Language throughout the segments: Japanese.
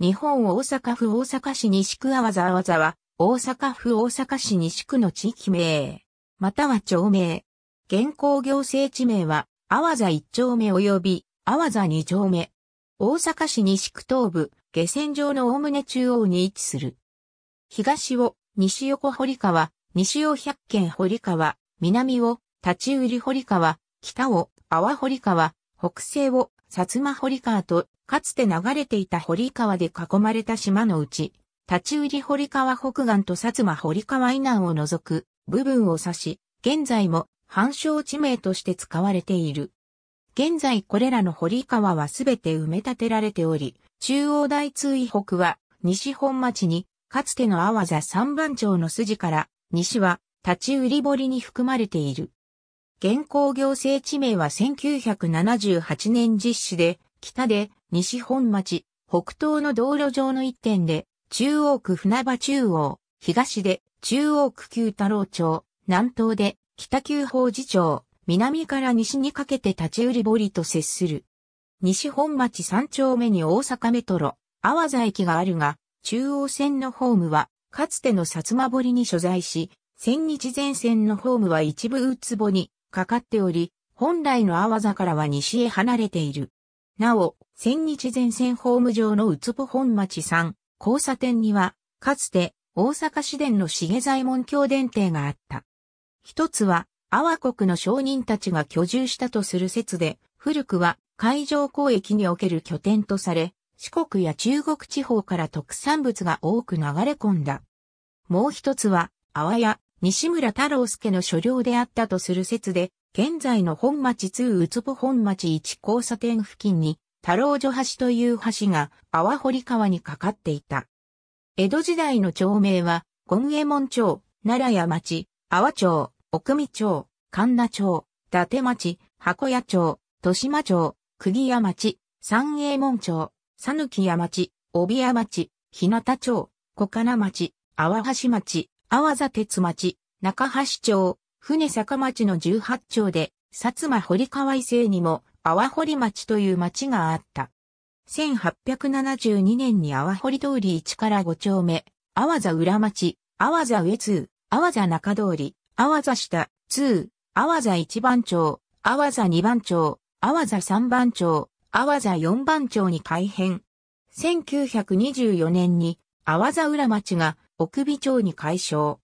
日本大阪府大阪市西区あわざあわざは、大阪府大阪市西区の地域名、または町名。現行行政地名は、あわざ一丁目及び、あわざ二丁目。大阪市西区東部、下線上の概ね中央に位置する。東を、西横堀川、西を百軒堀川、南を、立ち売り堀川、北を、阿波堀川、北西を、薩摩堀川とかつて流れていた堀川で囲まれた島のうち、立ち売り堀川北岸と薩摩堀川以南を除く部分を指し、現在も繁殖地名として使われている。現在これらの堀川はすべて埋め立てられており、中央大通以北は西本町に、かつての阿波座三番町の筋から、西は立ち売り堀に含まれている。現行行政地名は1978年実施で、北で西本町、北東の道路上の一点で、中央区船場中央、東で中央区旧太郎町、南東で北旧法寺町、南から西にかけて立ち売り堀と接する。西本町三丁目に大阪メトロ、阿波座駅があるが、中央線のホームは、かつての薩摩堀に所在し、千日前線のホームは一部うつぼにかかっており、本来の阿波座からは西へ離れている。なお、千日前線ホーム上のうつぼ本町3交差点には、かつて大阪市電の重左衛門教電停があった。一つは、阿波国の商人たちが居住したとする説で、古くは海上交易における拠点とされ、四国や中国地方から特産物が多く流れ込んだ。もう一つは、阿波や西村太郎助の所領であったとする説で、現在の本町2うつぼ本町1交差点付近に太郎女橋という橋が阿波堀川にかかっていた。江戸時代の町名は、権右衛門町、奈良屋町、阿波町、奥見町、神田町、伊達町、箱屋町、豊島町、釘屋町、三右衛門町、さぬき屋町、帯屋町、日向町、小金町、阿波橋町、阿波座鉄町、中橋町、船坂町の18町で、薩摩堀川伊勢にも波堀町という町があった。1872年に波堀通り1から5丁目、波座裏町、波座上通、波座中通り、波座下、通、波座1番町、波座2番町、波座3番町、波座4番町に改編。1924年に、波座裏町が奥美町に改称。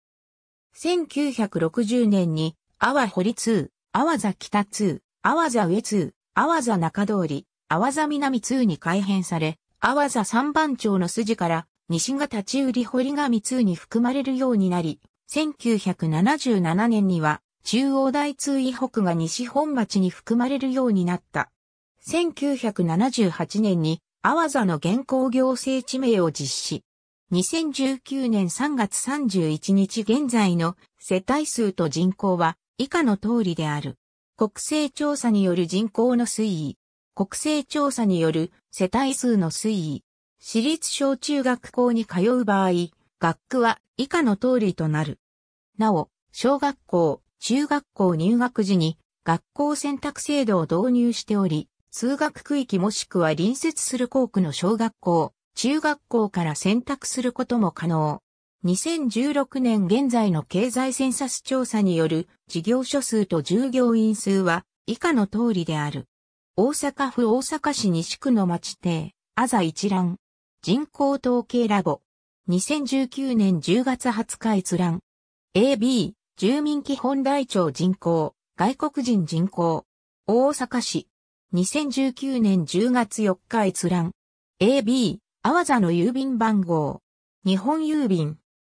1960年に、阿波堀通、阿波座北通、阿波座上通、阿波座中通り、阿波座南通に改変され、阿波座三番町の筋から西が立ち売り堀上通に含まれるようになり、1977年には中央大通以北が西本町に含まれるようになった。1978年に阿波座の現行行政地名を実施。2019年3月31日現在の世帯数と人口は以下の通りである。国勢調査による人口の推移、国勢調査による世帯数の推移、私立小中学校に通う場合、学区は以下の通りとなる。なお、小学校、中学校入学時に学校選択制度を導入しており、通学区域もしくは隣接する校区の小学校、中学校から選択することも可能。2016年現在の経済センサス調査による事業所数と従業員数は以下の通りである。大阪府大阪市西区の町邸、あざ一覧。人口統計ラボ。2019年10月20日閲覧。AB、住民基本台帳人口、外国人人口。大阪市。2019年10月4日閲覧。AB、あわざの郵便番号。日本郵便。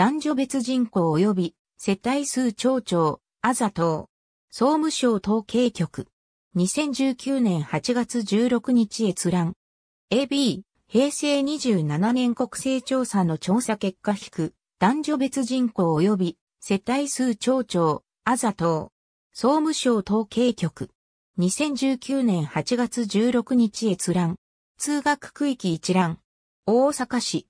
男女別人口及び世帯数町長、あざと、総務省統計局。2019年8月16日閲覧。AB、平成27年国勢調査の調査結果引く、男女別人口及び世帯数町長、あざと、総務省統計局。2019年8月16日閲覧。通学区域一覧。大阪市。